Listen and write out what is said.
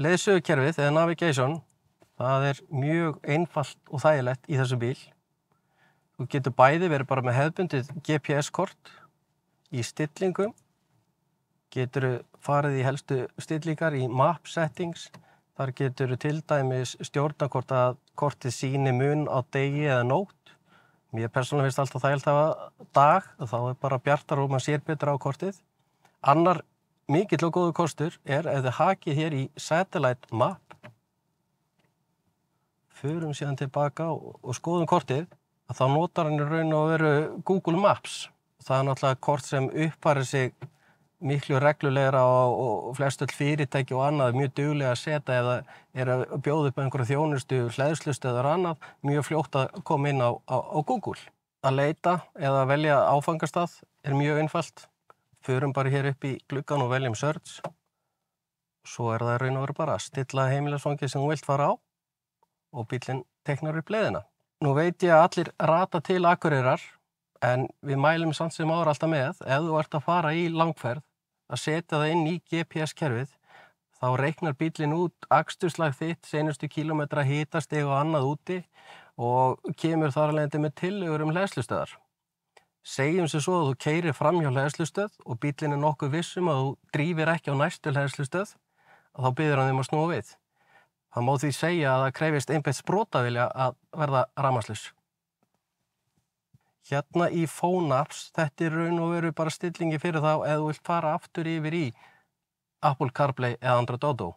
Leðsögukerfið eða navigation, það er mjög einfalt og þægilegt í þessu bíl. Þú getur bæði verið bara með hefbundið GPS-kort í stillingum, getur farið í helstu stillingar í map settings, þar getur til dæmis stjórnakort að kortið síni mun á degi eða nótt. Mér persónulega finnst alltaf þægilt að dag, þá er bara bjartar og mann sér betra á kortið. Annar mikill og góðu kostur er ef þið hakið hér í satellite map förum síðan tilbaka og, og skoðum kortið að þá notar hann í raun og veru Google Maps það er náttúrulega kort sem upphærir sig miklu reglulegra og, og flestöld fyrirtæki og annað mjög duglega að setja eða er að bjóða upp einhverju þjónustu, hlæðslustu eða annað mjög fljótt að koma inn á, á, á Google að leita eða velja áfangastað er mjög einfalt förum bara hér upp í gluggan og veljum search svo er það raun og veru bara að stilla heimilisfangir sem þú vilt fara á og bílinn teknar upp leiðina. Nú veit ég að allir rata til akkurirar en við mælum samt sem ára alltaf með ef þú ert að fara í langferð að setja það inn í GPS-kerfið þá reiknar bílinn út axturslag þitt, senustu kílometra hítast eða annað úti og kemur þar alveg með tillögur um hlæslustöðar. Segjum sér svo að þú keirir fram hjá hlæðslustöð og bílinn er nokkuð vissum að þú drýfir ekki á næstu hlæðslustöð að þá byður hann þeim um að snúa við. Það má því segja að það krefist einbeitt sprótavilja að verða ramaslus. Hérna í Phone-apps, þetta er raun og veru bara stillingi fyrir þá eða þú vilt fara aftur yfir í Apple CarPlay eða Andra Dodo.